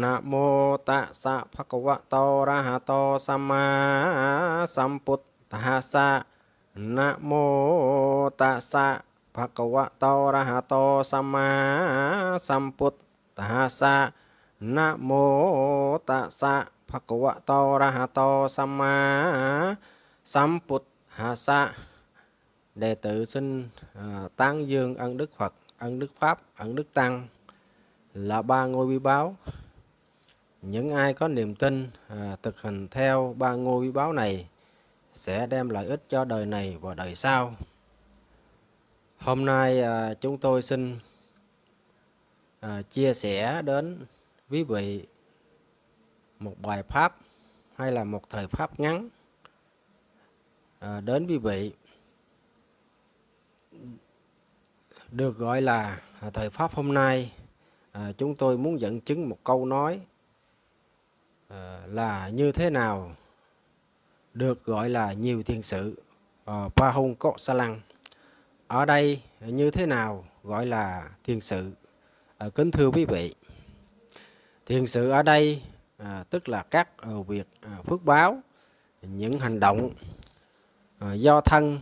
นะโมตัสสะภะคะวะโตอะระหะโตสัมมาสัมพุทธัสสะนะโมตัสสะภะคะวะโตอะระหะโตสัมมาสัมพุทธัสสะนะโมตัสสะภะคะวะโตอะระหะโตสัมมาสัมพุทธัสสะ đệ tử xin à, tán dương ân đức Phật, ân đức Pháp, ân đức Tăng là ba ngôi bi báo những ai có niềm tin à, thực hành theo ba ngôi quý báu này sẽ đem lợi ích cho đời này và đời sau. Hôm nay à, chúng tôi xin à, chia sẻ đến quý vị một bài pháp hay là một thời pháp ngắn à, đến quý vị được gọi là thời pháp hôm nay à, chúng tôi muốn dẫn chứng một câu nói Ờ, là như thế nào được gọi là nhiều thiền sự ờ, pa hung cọ sa lăng ở đây như thế nào gọi là thiền sự ờ, kính thưa quý vị thiền sự ở đây tức là các việc phước báo những hành động do thân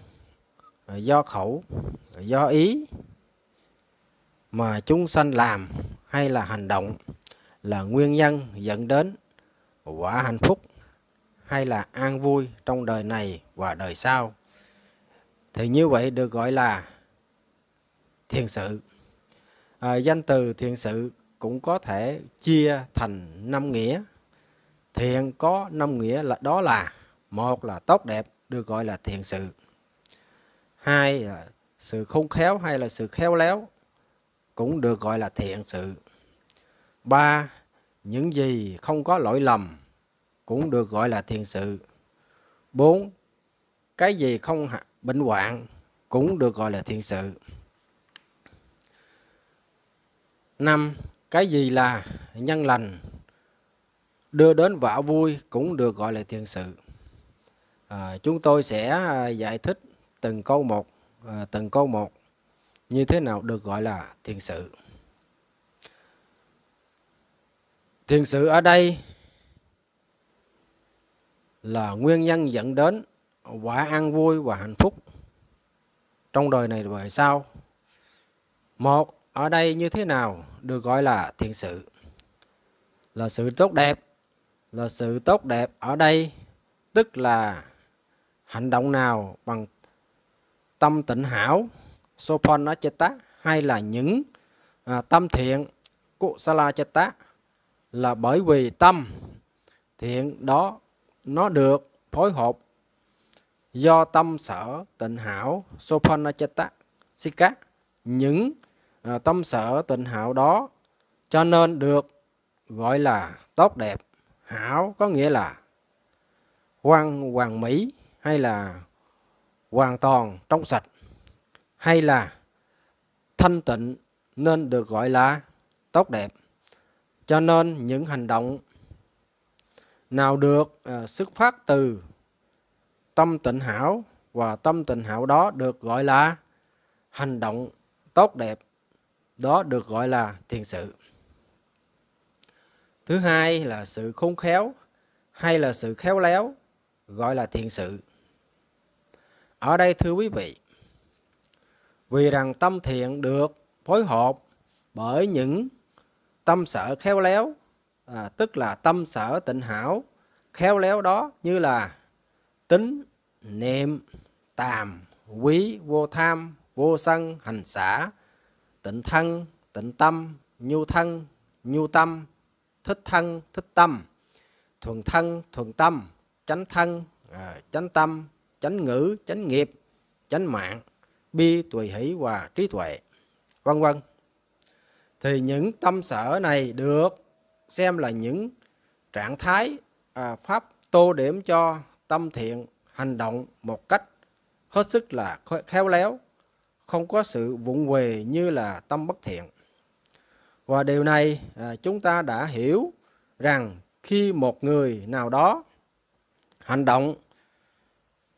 do khẩu do ý mà chúng sanh làm hay là hành động là nguyên nhân dẫn đến quả hạnh phúc hay là an vui trong đời này và đời sau thì như vậy được gọi là thiền sự à, danh từ thiền sự cũng có thể chia thành năm nghĩa thiện có năm nghĩa là đó là một là tốt đẹp được gọi là thiện sự hai là sự khôn khéo hay là sự khéo léo cũng được gọi là thiện sự ba những gì không có lỗi lầm cũng được gọi là thiền sự. 4. Cái gì không bệnh hoạn cũng được gọi là thiền sự. 5. Cái gì là nhân lành đưa đến vả vui cũng được gọi là thiền sự. À, chúng tôi sẽ à, giải thích từng câu một, à, từng câu một như thế nào được gọi là thiền sự. thiền sự ở đây là nguyên nhân dẫn đến quả an vui và hạnh phúc trong đời này về sau một ở đây như thế nào được gọi là thiền sự là sự tốt đẹp là sự tốt đẹp ở đây tức là hành động nào bằng tâm tịnh hảo sopon cheta hay là những à, tâm thiện cụ sala cheta là bởi vì tâm thiện đó nó được phối hợp do tâm sở tịnh hảo sopanachata sika những à, tâm sở tịnh hảo đó cho nên được gọi là tốt đẹp hảo có nghĩa là hoàn hoàn mỹ hay là hoàn toàn trong sạch hay là thanh tịnh nên được gọi là tốt đẹp cho nên những hành động nào được à, xuất phát từ tâm tịnh hảo và tâm tịnh hảo đó được gọi là hành động tốt đẹp đó được gọi là thiền sự thứ hai là sự khôn khéo hay là sự khéo léo gọi là thiện sự ở đây thưa quý vị vì rằng tâm thiện được phối hợp bởi những tâm sở khéo léo à, tức là tâm sở tịnh hảo khéo léo đó như là tính niệm tàm quý vô tham vô sân hành xả tịnh thân tịnh tâm nhu thân nhu tâm thích thân thích tâm thuần thân thuần tâm chánh thân à, chánh tâm chánh ngữ chánh nghiệp chánh mạng bi tùy hỷ và trí tuệ vân vân thì những tâm sở này được xem là những trạng thái à, pháp tô điểm cho tâm thiện hành động một cách hết sức là khéo léo không có sự vụng về như là tâm bất thiện và điều này à, chúng ta đã hiểu rằng khi một người nào đó hành động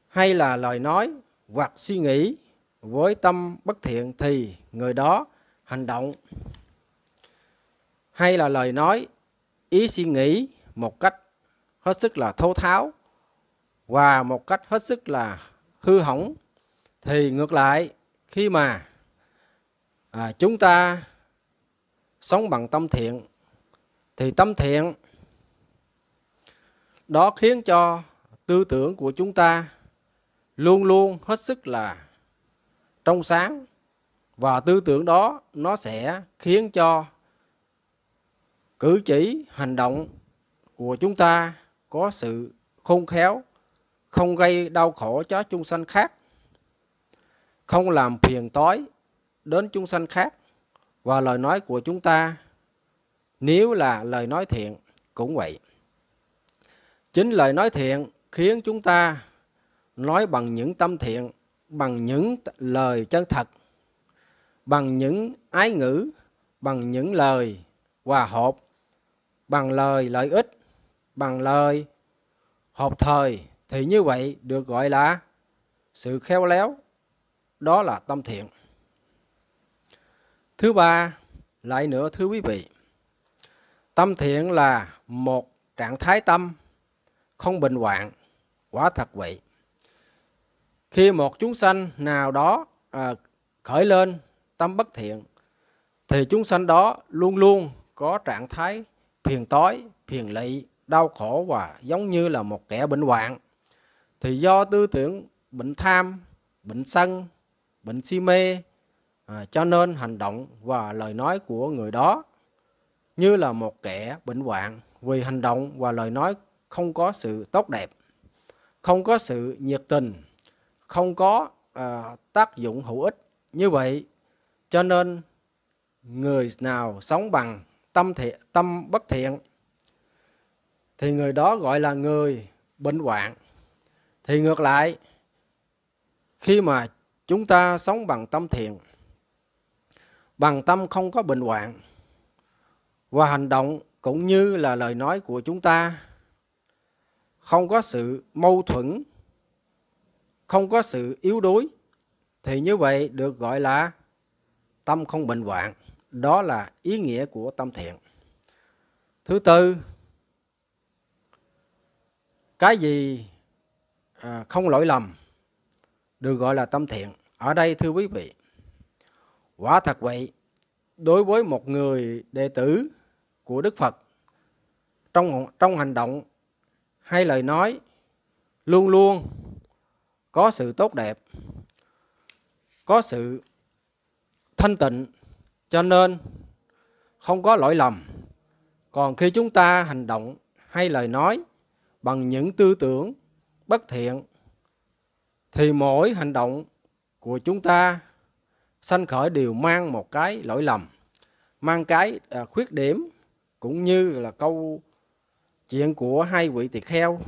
hay là lời nói hoặc suy nghĩ với tâm bất thiện thì người đó hành động hay là lời nói ý suy nghĩ một cách hết sức là thô tháo và một cách hết sức là hư hỏng thì ngược lại khi mà à, chúng ta sống bằng tâm thiện thì tâm thiện đó khiến cho tư tưởng của chúng ta luôn luôn hết sức là trong sáng và tư tưởng đó nó sẽ khiến cho cử chỉ hành động của chúng ta có sự khôn khéo không gây đau khổ cho chúng sanh khác không làm phiền tối đến chúng sanh khác và lời nói của chúng ta nếu là lời nói thiện cũng vậy chính lời nói thiện khiến chúng ta nói bằng những tâm thiện bằng những lời chân thật bằng những ái ngữ bằng những lời hòa hợp bằng lời lợi ích, bằng lời hợp thời thì như vậy được gọi là sự khéo léo, đó là tâm thiện. Thứ ba, lại nữa thưa quý vị, tâm thiện là một trạng thái tâm không bình hoạn, quả thật vậy. Khi một chúng sanh nào đó à, khởi lên tâm bất thiện thì chúng sanh đó luôn luôn có trạng thái phiền tối, phiền lị, đau khổ và giống như là một kẻ bệnh hoạn. Thì do tư tưởng bệnh tham, bệnh sân, bệnh si mê à, cho nên hành động và lời nói của người đó như là một kẻ bệnh hoạn vì hành động và lời nói không có sự tốt đẹp, không có sự nhiệt tình, không có à, tác dụng hữu ích. Như vậy cho nên người nào sống bằng tâm thiện, tâm bất thiện thì người đó gọi là người bệnh hoạn. Thì ngược lại khi mà chúng ta sống bằng tâm thiện, bằng tâm không có bệnh hoạn và hành động cũng như là lời nói của chúng ta không có sự mâu thuẫn, không có sự yếu đuối thì như vậy được gọi là tâm không bệnh hoạn đó là ý nghĩa của tâm thiện thứ tư cái gì à, không lỗi lầm được gọi là tâm thiện ở đây thưa quý vị quả thật vậy đối với một người đệ tử của đức phật trong trong hành động hay lời nói luôn luôn có sự tốt đẹp có sự thanh tịnh cho nên không có lỗi lầm. Còn khi chúng ta hành động hay lời nói bằng những tư tưởng bất thiện thì mỗi hành động của chúng ta sanh khởi đều mang một cái lỗi lầm, mang cái à, khuyết điểm cũng như là câu chuyện của hai vị tỳ kheo.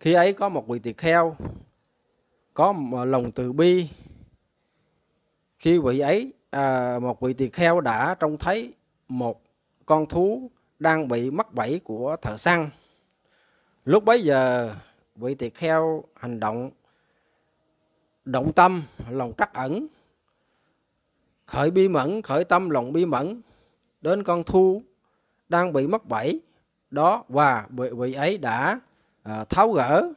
Khi ấy có một vị tỳ kheo có lòng từ bi. Khi vị ấy à, một vị tỳ kheo đã trông thấy một con thú đang bị mắc bẫy của thợ săn. Lúc bấy giờ, vị tỳ kheo hành động động tâm, lòng trắc ẩn, khởi bi mẫn, khởi tâm lòng bi mẫn đến con thu đang bị mắc bẫy đó và vị, vị ấy đã à, tháo gỡ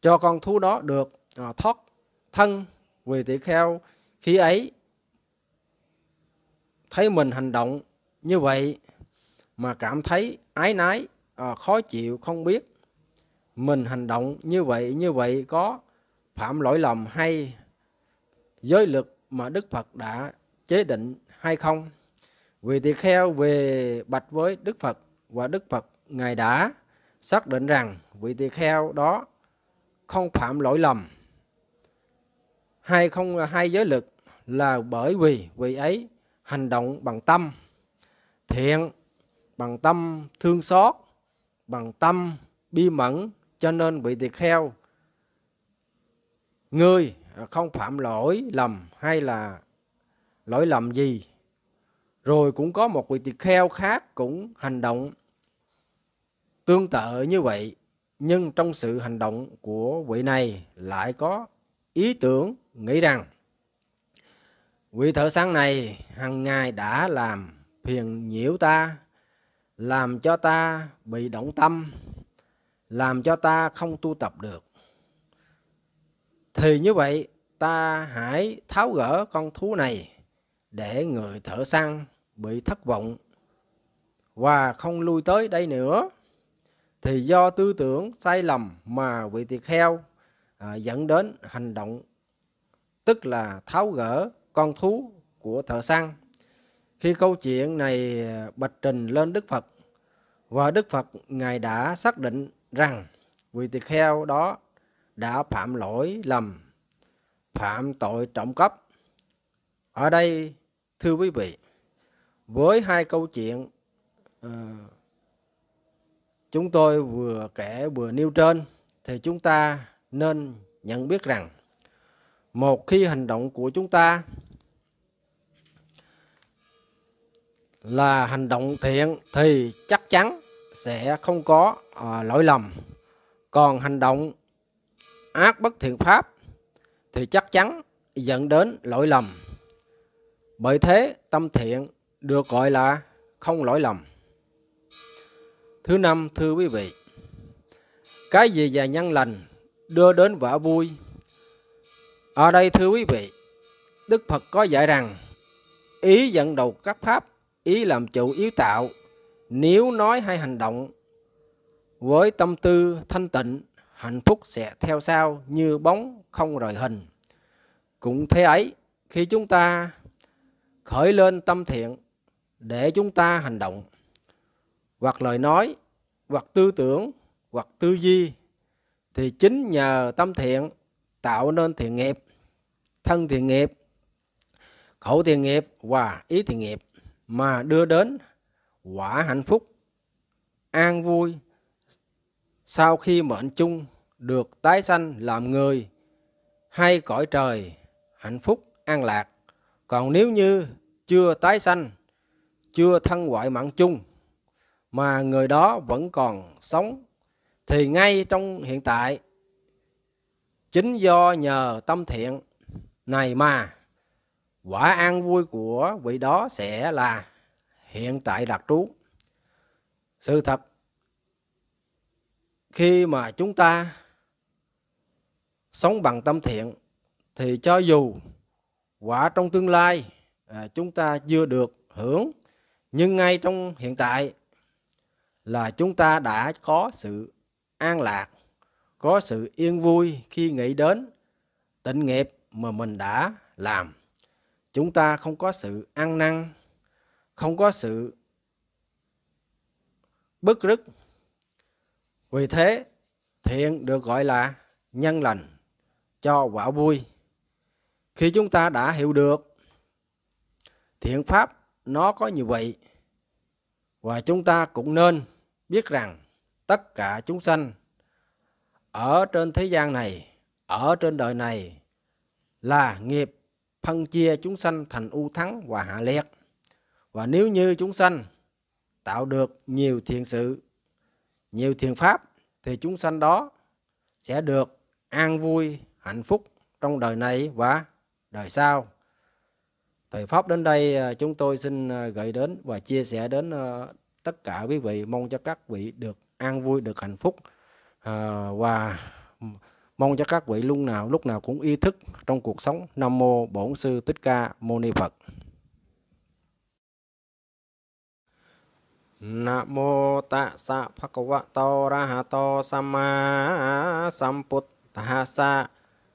cho con thú đó được à, thoát thân Vị tỳ kheo khi ấy thấy mình hành động như vậy mà cảm thấy ái nái à, khó chịu không biết mình hành động như vậy như vậy có phạm lỗi lầm hay giới luật mà Đức Phật đã chế định hay không vì tỳ kheo về bạch với Đức Phật và Đức Phật ngài đã xác định rằng vị tỳ kheo đó không phạm lỗi lầm hay không hay giới lực là bởi vì vị ấy hành động bằng tâm thiện bằng tâm thương xót bằng tâm bi mẫn cho nên bị tỳ kheo ngươi không phạm lỗi lầm hay là lỗi lầm gì rồi cũng có một vị tỳ kheo khác cũng hành động tương tự như vậy nhưng trong sự hành động của vị này lại có ý tưởng nghĩ rằng Quỷ thở sáng này hằng ngày đã làm phiền nhiễu ta, làm cho ta bị động tâm, làm cho ta không tu tập được. Thì như vậy, ta hãy tháo gỡ con thú này để người thở sang bị thất vọng và không lui tới đây nữa. Thì do tư tưởng sai lầm mà quỷ tỳ kheo à, dẫn đến hành động, tức là tháo gỡ con thú của thợ săn. Khi câu chuyện này à, bạch trình lên Đức Phật và Đức Phật Ngài đã xác định rằng vị tỳ kheo đó đã phạm lỗi lầm, phạm tội trộm cắp. Ở đây, thưa quý vị, với hai câu chuyện uh, chúng tôi vừa kể vừa nêu trên, thì chúng ta nên nhận biết rằng một khi hành động của chúng ta là hành động thiện thì chắc chắn sẽ không có à, lỗi lầm còn hành động ác bất thiện pháp thì chắc chắn dẫn đến lỗi lầm bởi thế tâm thiện được gọi là không lỗi lầm thứ năm thưa quý vị cái gì và nhân lành đưa đến vả vui ở đây thưa quý vị, Đức Phật có dạy rằng ý dẫn đầu các pháp, ý làm chủ yếu tạo, nếu nói hay hành động với tâm tư thanh tịnh, hạnh phúc sẽ theo sau như bóng không rời hình. Cũng thế ấy, khi chúng ta khởi lên tâm thiện để chúng ta hành động, hoặc lời nói, hoặc tư tưởng, hoặc tư duy, thì chính nhờ tâm thiện tạo nên thiện nghiệp thân thiện nghiệp khẩu thiện nghiệp và ý thiện nghiệp mà đưa đến quả hạnh phúc an vui sau khi mệnh chung được tái sanh làm người hay cõi trời hạnh phúc an lạc còn nếu như chưa tái sanh chưa thân ngoại mạng chung mà người đó vẫn còn sống thì ngay trong hiện tại chính do nhờ tâm thiện này mà quả an vui của vị đó sẽ là hiện tại lạc trú sự thật khi mà chúng ta sống bằng tâm thiện thì cho dù quả trong tương lai à, chúng ta chưa được hưởng nhưng ngay trong hiện tại là chúng ta đã có sự an lạc có sự yên vui khi nghĩ đến tịnh nghiệp mà mình đã làm chúng ta không có sự ăn năn không có sự bức rứt vì thế thiện được gọi là nhân lành cho quả vui khi chúng ta đã hiểu được thiện pháp nó có như vậy và chúng ta cũng nên biết rằng tất cả chúng sanh ở trên thế gian này ở trên đời này là nghiệp phân chia chúng sanh thành ưu thắng và hạ liệt. Và nếu như chúng sanh tạo được nhiều thiện sự, nhiều thiện pháp thì chúng sanh đó sẽ được an vui, hạnh phúc trong đời này và đời sau. Thời pháp đến đây à, chúng tôi xin à, gửi đến và chia sẻ đến à, tất cả quý vị mong cho các vị được an vui, được hạnh phúc và Mong cho các vị lúc nào lúc nào cũng ý thức trong cuộc sống Nam Mô Bổn Sư Thích Ca Mâu Ni Phật. Nam mô tạ sa phật vạ tô ra hà tô samma samput tha sa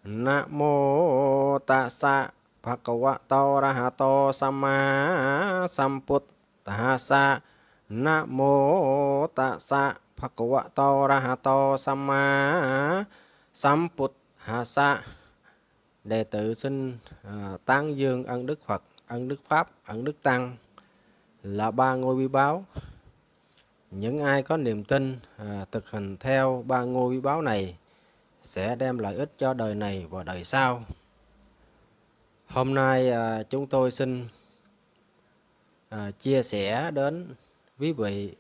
Nam mô tạ sa phật vạ tô ra hà tô samma samput tha sa Nam mô tạ sa phật vạ tô ra hà tô samma Samput Hasa đệ tử xin à, tán dương ân đức Phật, ân đức Pháp, ân đức Tăng là ba ngôi quý báo. Những ai có niềm tin à, thực hành theo ba ngôi quý báo này sẽ đem lợi ích cho đời này và đời sau. Hôm nay à, chúng tôi xin à, chia sẻ đến quý vị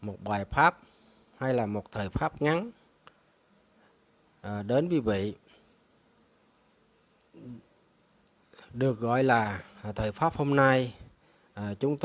một bài pháp hay là một thời pháp ngắn À, đến quý vị được gọi là thời pháp hôm nay à, chúng tôi